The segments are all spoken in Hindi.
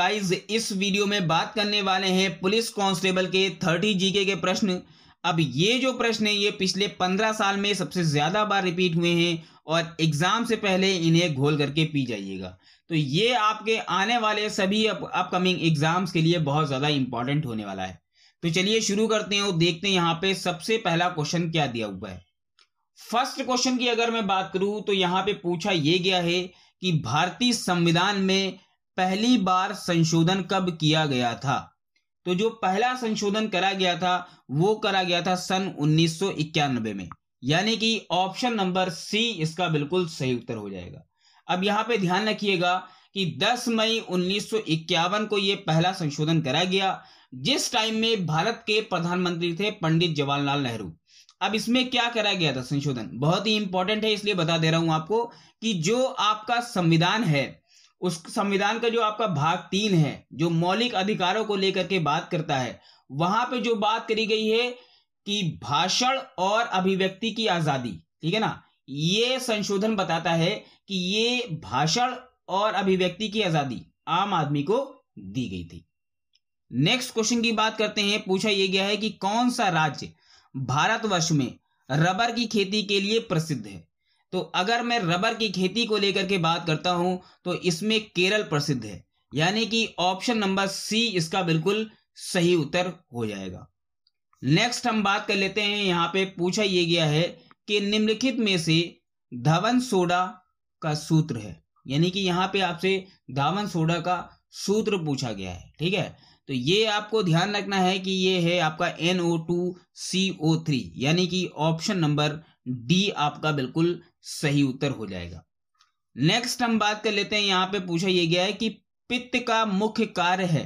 गाइस इस वीडियो में बात करने वाले हैं पुलिस कांस्टेबल के थर्टी जीके के प्रश्न अब ये जो प्रश्न है ये पिछले पंद्रह साल में सबसे ज़्यादा बार रिपीट हुए हैं और एग्ज़ाम से पहले इन्हें घोल करके पी जाइएगा तो ये आपके आने वाले सभी अपकमिंग एग्ज़ाम्स के लिए बहुत ज़्यादा इंपॉर्टेंट होने वाला है तो चलिए शुरू करते हैं और देखते हैं यहाँ पे सबसे पहला क्वेश्चन क्या दिया हुआ है फर्स्ट क्वेश्चन की अगर मैं बात करूं तो यहाँ पे पूछा यह गया है कि भारतीय संविधान में पहली बार संशोधन कब किया गया था तो जो पहला संशोधन करा गया था वो करा गया था सन उन्नीस में यानी कि ऑप्शन नंबर सी इसका बिल्कुल सही उत्तर हो जाएगा अब यहां पे ध्यान रखिएगा कि 10 मई 1951 को यह पहला संशोधन करा गया जिस टाइम में भारत के प्रधानमंत्री थे पंडित जवाहरलाल नेहरू अब इसमें क्या करा गया था संशोधन बहुत ही इंपॉर्टेंट है इसलिए बता दे रहा हूं आपको कि जो आपका संविधान है उस संविधान का जो आपका भाग तीन है जो मौलिक अधिकारों को लेकर के बात करता है वहां पे जो बात करी गई है कि भाषण और अभिव्यक्ति की आजादी ठीक है ना ये संशोधन बताता है कि ये भाषण और अभिव्यक्ति की आजादी आम आदमी को दी गई थी नेक्स्ट क्वेश्चन की बात करते हैं पूछा यह गया है कि कौन सा राज्य भारतवर्ष में रबर की खेती के लिए प्रसिद्ध है तो अगर मैं रबर की खेती को लेकर के बात करता हूं तो इसमें केरल प्रसिद्ध है यानी कि ऑप्शन नंबर सी इसका बिल्कुल सही उत्तर हो जाएगा नेक्स्ट हम बात कर लेते हैं यहाँ पे पूछा यह गया है कि निम्नलिखित में से धवन सोडा का सूत्र है यानी कि यहाँ पे आपसे धावन सोडा का सूत्र पूछा गया है ठीक है तो ये आपको ध्यान रखना है कि ये है आपका NO2CO3 to C O three यानी कि ऑप्शन नंबर डी आपका बिल्कुल सही उत्तर हो जाएगा नेक्स्ट हम बात कर लेते हैं यहां पे पूछा यह गया है कि पित्त का मुख्य कार्य है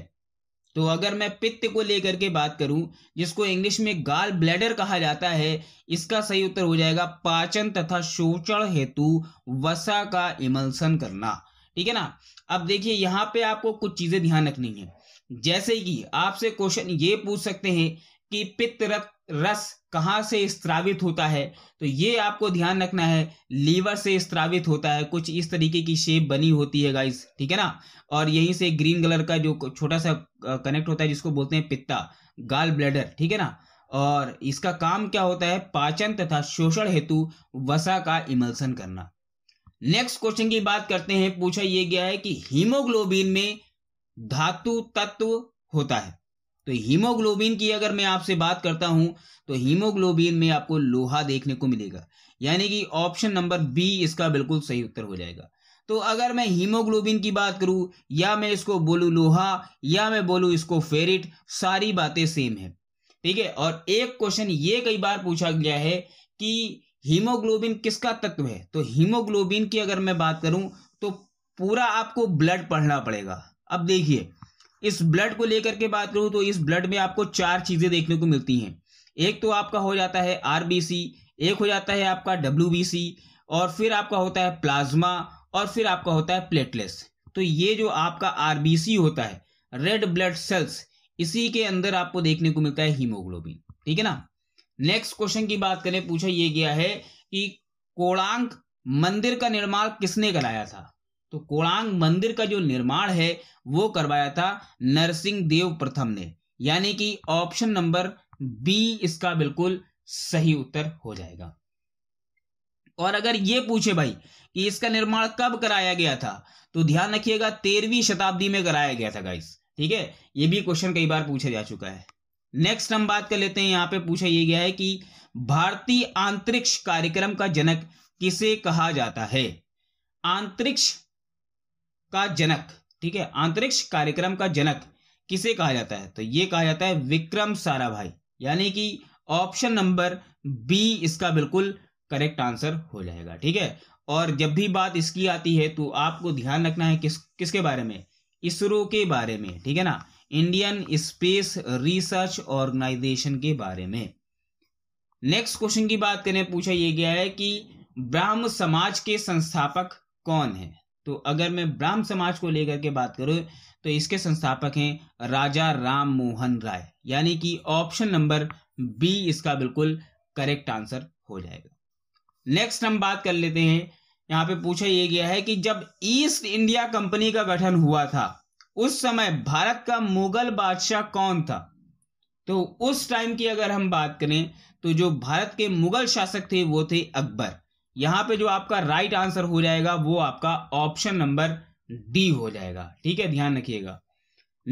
तो अगर मैं पित्त को लेकर के बात करूं जिसको इंग्लिश में गाल ब्लैडर कहा जाता है इसका सही उत्तर हो जाएगा पाचन तथा शोषण हेतु वसा का इमल्सन करना ठीक है ना अब देखिए यहां पे आपको कुछ चीजें ध्यान रखनी है जैसे कि आपसे क्वेश्चन ये पूछ सकते हैं कि पित्त रक्त रस कहाँ से स्त्रावित होता है तो ये आपको ध्यान रखना है लीवर से स्त्रावित होता है कुछ इस तरीके की शेप बनी होती है गाइस ठीक है ना और यहीं से ग्रीन कलर का जो छोटा सा कनेक्ट होता है जिसको बोलते हैं पित्ता गाल ब्लैडर ठीक है ना और इसका काम क्या होता है पाचन तथा शोषण हेतु वसा का इमल्सन करना नेक्स्ट क्वेश्चन की बात करते हैं पूछा यह गया है कि हीमोग्लोबिन में धातु तत्व होता है तो हीमोग्लोबिन की अगर मैं आपसे बात करता हूं तो हीमोग्लोबिन में आपको लोहा देखने को मिलेगा यानी कि ऑप्शन नंबर बी इसका बिल्कुल सही उत्तर हो जाएगा तो अगर मैं हीमोग्लोबिन की बात करूं या मैं इसको बोलूं लोहा या मैं बोलूं इसको फेरिट सारी बातें सेम है ठीक है और एक क्वेश्चन ये कई बार पूछा गया है कि हीमोग्लोबिन किसका तत्व है तो हीमोग्लोबिन की अगर मैं बात करूं तो पूरा आपको ब्लड पढ़ना पड़ेगा अब देखिए इस ब्लड को लेकर के बात करूं तो इस ब्लड में आपको चार चीजें देखने को मिलती हैं एक तो आपका हो जाता है आरबीसी एक हो जाता है आपका डब्ल्यू और फिर आपका होता है प्लाज्मा और फिर आपका होता है प्लेटलेट्स तो ये जो आपका आरबीसी होता है रेड ब्लड सेल्स इसी के अंदर आपको देखने को मिलता है हीमोग्लोबिन ठीक है ना नेक्स्ट क्वेश्चन की बात करें पूछा यह गया है कि कोणांक मंदिर का निर्माण किसने कराया था तो कोणांग मंदिर का जो निर्माण है वो करवाया था नरसिंह देव प्रथम ने यानी कि ऑप्शन नंबर बी इसका बिल्कुल सही उत्तर हो जाएगा और अगर ये पूछे भाई कि इसका निर्माण कब कराया गया था तो ध्यान रखिएगा तेरहवीं शताब्दी में कराया गया था गाइस ठीक है ये भी क्वेश्चन कई बार पूछा जा चुका है नेक्स्ट हम बात कर लेते हैं यहां पे पूछा ये गया है कि भारतीय अंतरिक्ष कार्यक्रम का जनक किसे कहा जाता है अंतरिक्ष का जनक ठीक है अंतरिक्ष कार्यक्रम का जनक किसे कहा जाता है तो ये कहा जाता है विक्रम साराभाई यानी कि ऑप्शन नंबर बी इसका बिल्कुल करेक्ट आंसर हो जाएगा ठीक है और जब भी बात इसकी आती है तो आपको ध्यान रखना है किस किसके बारे में इसरो के बारे में ठीक है ना इंडियन स्पेस रिसर्च ऑर्गेनाइजेशन के बारे में नेक्स्ट क्वेश्चन की बात करें पूछा यह गया है कि ब्राह्म समाज के संस्थापक कौन है तो अगर मैं ब्राह्म समाज को लेकर के बात करूँ तो इसके संस्थापक हैं राजा राम मोहन राय यानी कि ऑप्शन नंबर बी इसका बिल्कुल करेक्ट आंसर हो जाएगा नेक्स्ट हम बात कर लेते हैं यहाँ पे पूछा यह गया है कि जब ईस्ट इंडिया कंपनी का गठन हुआ था उस समय भारत का मुगल बादशाह कौन था तो उस टाइम की अगर हम बात करें तो जो भारत के मुगल शासक थे वो थे अकबर यहां पे जो आपका राइट आंसर हो जाएगा वो आपका ऑप्शन नंबर डी हो जाएगा ठीक है ध्यान रखिएगा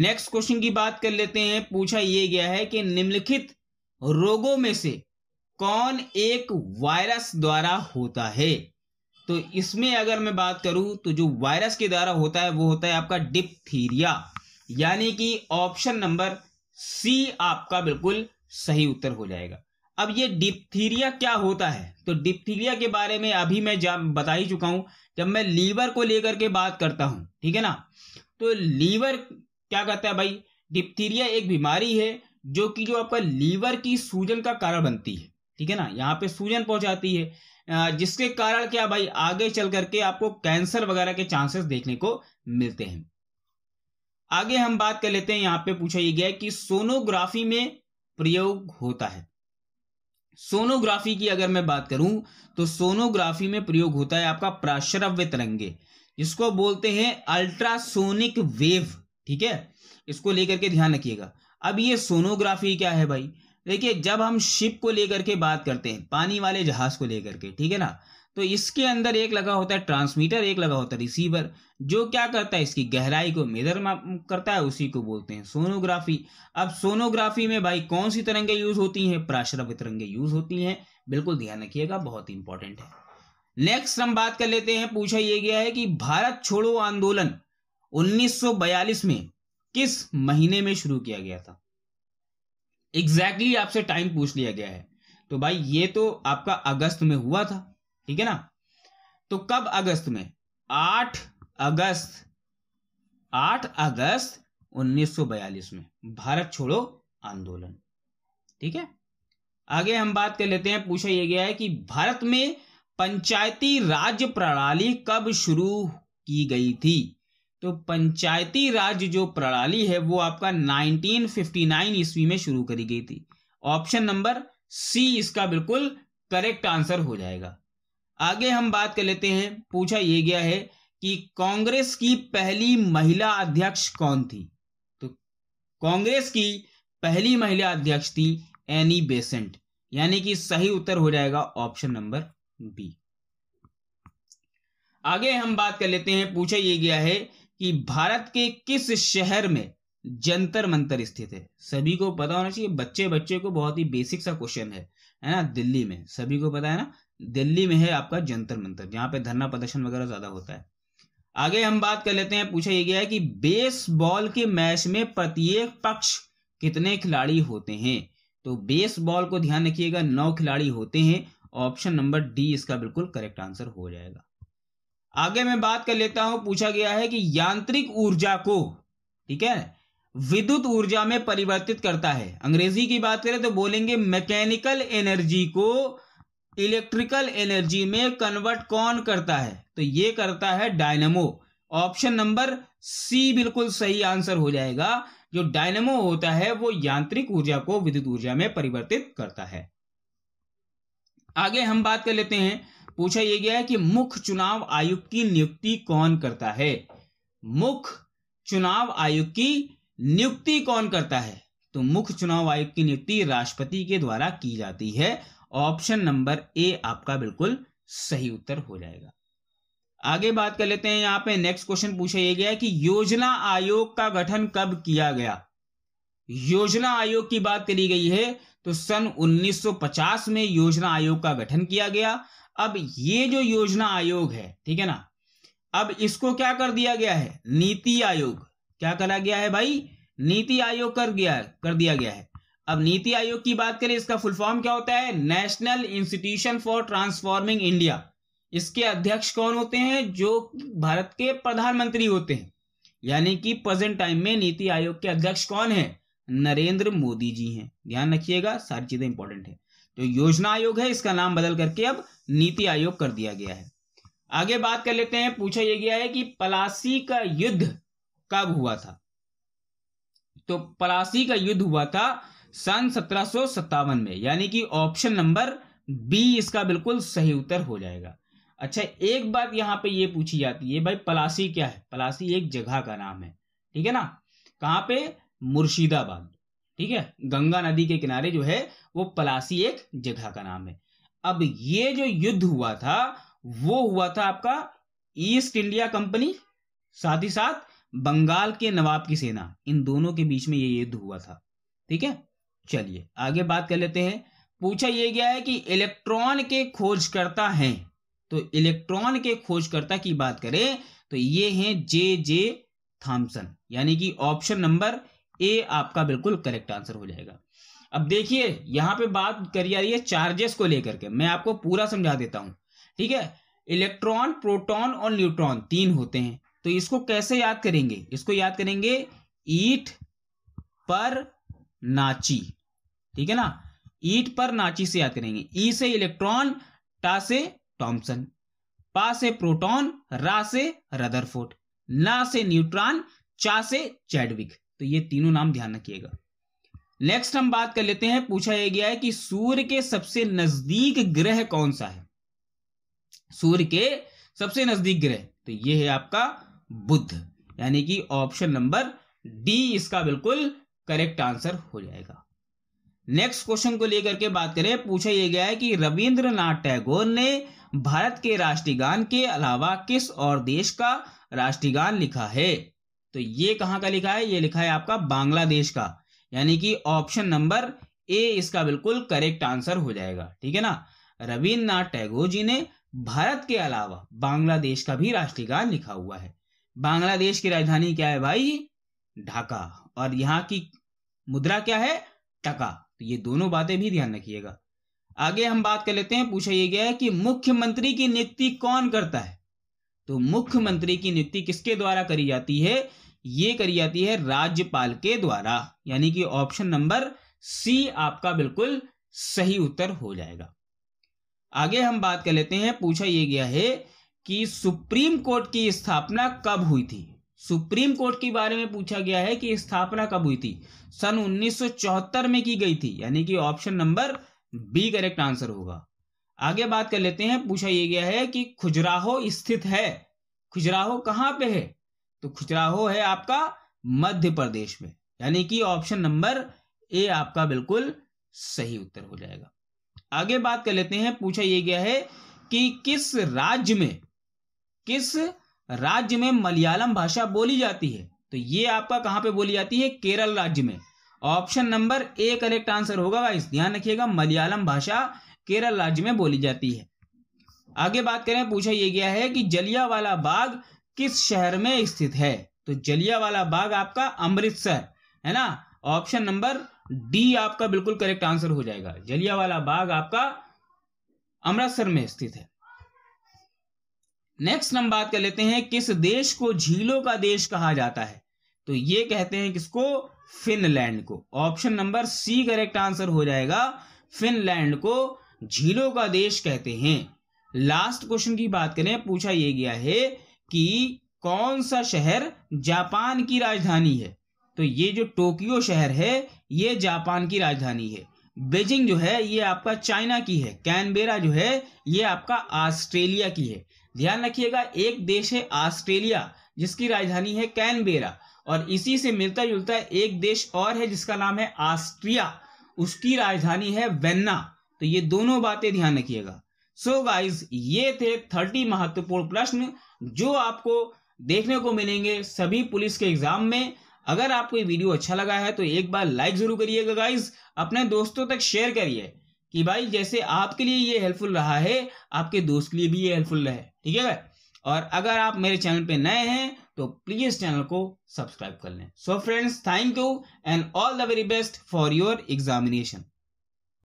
नेक्स्ट क्वेश्चन की बात कर लेते हैं पूछा यह गया है कि निम्नलिखित रोगों में से कौन एक वायरस द्वारा होता है तो इसमें अगर मैं बात करूं तो जो वायरस के द्वारा होता है वो होता है आपका डिप्थीरिया यानी कि ऑप्शन नंबर सी आपका बिल्कुल सही उत्तर हो जाएगा अब ये डिप्थीरिया क्या होता है तो डिप्थीरिया के बारे में अभी मैं बता ही चुका हूं जब मैं लीवर को लेकर के बात करता हूं ठीक है ना तो लीवर क्या कहता है भाई डिप्थीरिया एक बीमारी है जो कि जो आपका लीवर की सूजन का कारण बनती है ठीक है ना यहाँ पे सूजन पहुंचाती है जिसके कारण क्या भाई आगे चल करके आपको कैंसर वगैरह के चांसेस देखने को मिलते हैं आगे हम बात कर लेते हैं यहाँ पे पूछा ये गया कि सोनोग्राफी में प्रयोग होता है सोनोग्राफी की अगर मैं बात करूं तो सोनोग्राफी में प्रयोग होता है आपका प्राश्रव्य तरंगे जिसको बोलते हैं अल्ट्रासोनिक वेव ठीक है इसको लेकर के ध्यान रखिएगा अब ये सोनोग्राफी क्या है भाई देखिए जब हम शिप को लेकर के बात करते हैं पानी वाले जहाज को लेकर के ठीक है ना तो इसके अंदर एक लगा होता है ट्रांसमीटर एक लगा होता है रिसीवर जो क्या करता है इसकी गहराई को मेजर करता है उसी को बोलते हैं सोनोग्राफी अब सोनोग्राफी में भाई कौन सी तरंगे यूज होती हैं प्राश्रव तरंगे यूज होती हैं बिल्कुल ध्यान रखिएगा बहुत इंपॉर्टेंट है नेक्स्ट हम बात कर लेते हैं पूछा यह गया है कि भारत छोड़ो आंदोलन 1942 में किस महीने में शुरू किया गया था एग्जैक्टली exactly आपसे टाइम पूछ लिया गया है तो भाई ये तो आपका अगस्त में हुआ था ठीक है ना तो कब अगस्त में आठ अगस्त आठ अगस्त 1942 में भारत छोड़ो आंदोलन ठीक है आगे हम बात कर लेते हैं पूछा यह गया है कि भारत में पंचायती राज प्रणाली कब शुरू की गई थी तो पंचायती राज जो प्रणाली है वो आपका 1959 ईस्वी में शुरू करी गई थी ऑप्शन नंबर सी इसका बिल्कुल करेक्ट आंसर हो जाएगा आगे हम बात कर लेते हैं पूछा यह गया है कि कांग्रेस की पहली महिला अध्यक्ष कौन थी तो कांग्रेस की पहली महिला अध्यक्ष थी एनी बेसेंट यानी कि सही उत्तर हो जाएगा ऑप्शन नंबर बी आगे हम बात कर लेते हैं पूछा यह गया है कि भारत के किस शहर में जंतर मंतर स्थित है सभी को पता होना चाहिए बच्चे बच्चे को बहुत ही बेसिक सा क्वेश्चन है है ना दिल्ली में सभी को पता है ना दिल्ली में है आपका जंतर मंतर जहां पे धरना प्रदर्शन वगैरह ज्यादा होता है आगे हम बात कर लेते हैं पूछा यह गया है कि बेसबॉल के मैच में प्रत्येक पक्ष कितने खिलाड़ी होते हैं तो बेसबॉल को ध्यान रखिएगा नौ खिलाड़ी होते हैं ऑप्शन नंबर डी इसका बिल्कुल करेक्ट आंसर हो जाएगा आगे मैं बात कर लेता हूं पूछा गया है कि यांत्रिक ऊर्जा को ठीक है विद्युत ऊर्जा में परिवर्तित करता है अंग्रेजी की बात करें तो बोलेंगे मैकेनिकल एनर्जी को इलेक्ट्रिकल एनर्जी में कन्वर्ट कौन करता है तो ये करता है डायनमो ऑप्शन नंबर सी बिल्कुल सही आंसर हो जाएगा जो डायनमो होता है वो यांत्रिक ऊर्जा को विद्युत ऊर्जा में परिवर्तित करता है आगे हम बात कर लेते हैं पूछा यह गया है कि मुख्य चुनाव आयुक्त की नियुक्ति कौन करता है मुख्य चुनाव आयुक्त की नियुक्ति कौन करता है तो मुख्य चुनाव आयुक्त की नियुक्ति राष्ट्रपति के द्वारा की जाती है ऑप्शन नंबर ए आपका बिल्कुल सही उत्तर हो जाएगा आगे बात कर लेते हैं यहां पे नेक्स्ट क्वेश्चन पूछा यह गया कि योजना आयोग का गठन कब किया गया योजना आयोग की बात करी गई है तो सन 1950 में योजना आयोग का गठन किया गया अब ये जो योजना आयोग है ठीक है ना अब इसको क्या कर दिया गया है नीति आयोग क्या करा गया है भाई नीति आयोग कर गया कर दिया गया है अब नीति आयोग की बात करें इसका फुल फॉर्म क्या होता है national institution for transforming India इसके अध्यक्ष कौन होते हैं जो भारत के प्रधानमंत्री होते हैं यानी कि प्रेजेंट टाइम में नीति आयोग के अध्यक्ष कौन है नरेंद्र मोदी जी हैं ध्यान रखिएगा सारी चीजें इंपॉर्टेंट है जो योजना आयोग है इसका नाम बदल करके अब नीति आयोग कर दिया गया है आगे बात कर लेते हैं पूछा यह गया है कि पलासी का युद्ध कब हुआ था तो पलासी का युद्ध हुआ था सन सत्रह में यानी कि ऑप्शन नंबर बी इसका बिल्कुल सही उत्तर हो जाएगा अच्छा एक बात यहाँ पे ये पूछी जाती है भाई पलासी क्या है पलासी एक जगह का नाम है ठीक है ना कहाँ पे मुर्शिदाबाद ठीक है गंगा नदी के किनारे जो है वो पलासी एक जगह का नाम है अब ये जो युद्ध हुआ था वो हुआ था आपका ईस्ट इंडिया कंपनी साथ ही साथ बंगाल के नवाब की सेना इन दोनों के बीच में ये युद्ध हुआ था ठीक है चलिए आगे बात कर लेते हैं पूछा यह गया है कि इलेक्ट्रॉन के खोजकर्ता हैं तो इलेक्ट्रॉन के खोजकर्ता की बात करें तो ये हैं जे जे थॉम्सन यानी कि ऑप्शन नंबर ए आपका बिल्कुल करेक्ट आंसर हो जाएगा अब देखिए यहां पे बात करी जा रही है चार्जेस को लेकर के मैं आपको पूरा समझा देता हूं ठीक है इलेक्ट्रॉन प्रोटॉन और न्यूट्रॉन तीन होते हैं तो इसको कैसे याद करेंगे इसको याद करेंगे ईट पर नाची ठीक है ना ईट पर नाची से याद करेंगे ई से इलेक्ट्रॉन टा से टॉम्सन पा से प्रोटॉन रा से रदरफोर्ड ना से न्यूट्रॉन चा से चैडविक तो ये तीनों नाम ध्यान रखिएगा नेक्स्ट हम बात कर लेते हैं पूछा यह गया है कि सूर्य के सबसे नजदीक ग्रह कौन सा है सूर्य के सबसे नजदीक ग्रह तो ये है आपका बुद्ध यानी कि ऑप्शन नंबर डी इसका बिल्कुल करेक्ट आंसर हो जाएगा नेक्स्ट क्वेश्चन को लेकर के बात करें पूछा यह गया है कि रविंद्रनाथ टैगोर ने भारत के राष्ट्रगान के अलावा किस और देश का राष्ट्रगान लिखा है तो ये कहां का लिखा है ये लिखा है आपका बांग्लादेश का यानी कि ऑप्शन नंबर ए इसका बिल्कुल करेक्ट आंसर हो जाएगा ठीक है ना रविन्द्रनाथ टैगोर जी ने भारत के अलावा बांग्लादेश का भी राष्ट्रगान लिखा हुआ है बांग्लादेश की राजधानी क्या है भाई ढाका और यहाँ की मुद्रा क्या है टका तो ये दोनों बातें भी ध्यान रखिएगा आगे हम बात कर लेते हैं पूछा यह गया है कि मुख्यमंत्री की नियुक्ति कौन करता है तो मुख्यमंत्री की नियुक्ति किसके द्वारा करी जाती है ये करी जाती है राज्यपाल के द्वारा यानी कि ऑप्शन नंबर सी आपका बिल्कुल सही उत्तर हो जाएगा आगे हम बात कर लेते हैं पूछा यह गया है कि सुप्रीम कोर्ट की स्थापना कब हुई थी सुप्रीम कोर्ट के बारे में पूछा गया है कि स्थापना कब हुई थी सन 1974 में की गई थी यानी कि option number B correct answer होगा आगे बात कर लेते हैं पूछा यह गया है कि खुजराहो स्थित है खुजराहो कहां पे है तो खुजराहो है आपका मध्य प्रदेश में यानी कि ऑप्शन नंबर ए आपका बिल्कुल सही उत्तर हो जाएगा आगे बात कर लेते हैं पूछा यह गया है कि किस राज्य में किस राज्य में मलयालम भाषा बोली जाती है तो ये आपका कहां पे बोली जाती है केरल राज्य में option number A correct answer होगा गाइस ध्यान रखिएगा मलयालम भाषा केरल राज्य में बोली जाती है आगे बात करें पूछा यह गया है कि जलियावाला बाग किस शहर में स्थित है तो जलियावाला बाग आपका अमृतसर है ना ऑप्शन नंबर डी आपका बिल्कुल करेक्ट आंसर हो जाएगा जलियावाला बाग आपका अमृतसर में स्थित है नेक्स्ट हम बात कर लेते हैं किस देश को झीलों का देश कहा जाता है तो ये कहते हैं किसको फिनलैंड को option number C correct answer हो जाएगा फिनलैंड को झीलों का देश कहते हैं लास्ट क्वेश्चन की बात करें पूछा यह गया है कि कौन सा शहर जापान की राजधानी है तो ये जो टोक्यो शहर है ये जापान की राजधानी है बेजिंग जो है ये आपका चाइना की है कैनबेरा जो है ये आपका ऑस्ट्रेलिया की है ध्यान रखिएगा एक देश है ऑस्ट्रेलिया जिसकी राजधानी है कैनबेरा और इसी से मिलता जुलता एक देश और है जिसका नाम है ऑस्ट्रिया उसकी राजधानी है वेन्ना तो ये दोनों बातें ध्यान रखिएगा सो गाइज ये थे थर्टी महत्वपूर्ण प्रश्न जो आपको देखने को मिलेंगे सभी पुलिस के एग्जाम में अगर आपको ये वीडियो अच्छा लगा है तो एक बार लाइक जरूर करिएगा गाइज अपने दोस्तों तक शेयर करिए कि भाई जैसे आपके लिए ये हेल्पफुल रहा है आपके दोस्त के लिए भी ये हेल्पफुल रहे ठीक है और अगर आप मेरे चैनल पे नए हैं तो प्लीज चैनल को सब्सक्राइब कर लें so friends thank you and all the very best for your examination